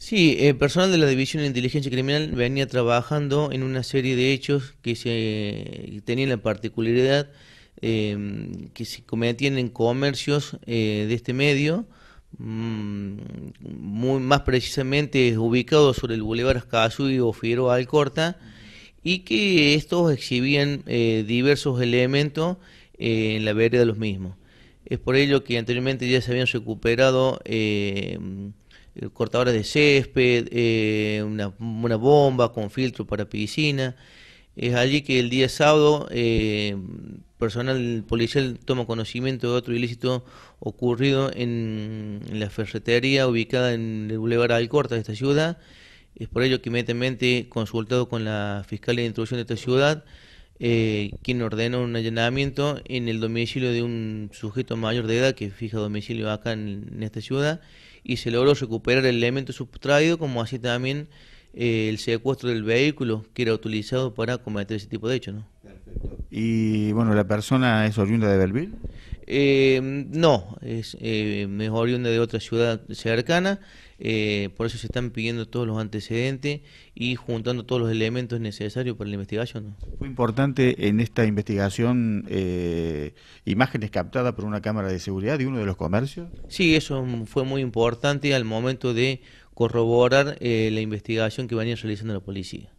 Sí, el eh, personal de la División de Inteligencia Criminal venía trabajando en una serie de hechos que se tenían la particularidad em, que se cometían en comercios eh, de este medio, mm, muy más precisamente ubicados sobre el Boulevard Ascazú y Figueroa Alcorta, y que estos exhibían eh, diversos elementos en la vereda de los mismos. Es por ello que anteriormente ya se habían recuperado em, eh, cortadoras de césped, eh, una, bomba con filtro para piscina. Es allí que el día sábado eh, personal policial toma conocimiento de otro ilícito ocurrido en, la ferretería ubicada en el Boulevard Alcorta de esta ciudad. Es por ello que inmediatamente consultado con la fiscalía de introducción de esta ciudad eh, quien ordena un allanamiento en el domicilio de un sujeto mayor de edad que fija domicilio acá en, esta ciudad y se logró recuperar el elemento sustraído como así también eh, el secuestro del vehículo que era utilizado para cometer ese tipo de hechos. Y bueno, ¿la persona es oriunda de Belville? Em, no, es eh, mejor de otra ciudad cercana, eh, por eso se están pidiendo todos los antecedentes y juntando todos los elementos necesarios para la investigación. Fue importante en esta investigación eh, imágenes captadas por una cámara de seguridad de uno de los comercios. Sí, eso fue muy importante al momento de corroborar eh, la investigación que venía realizando la policía.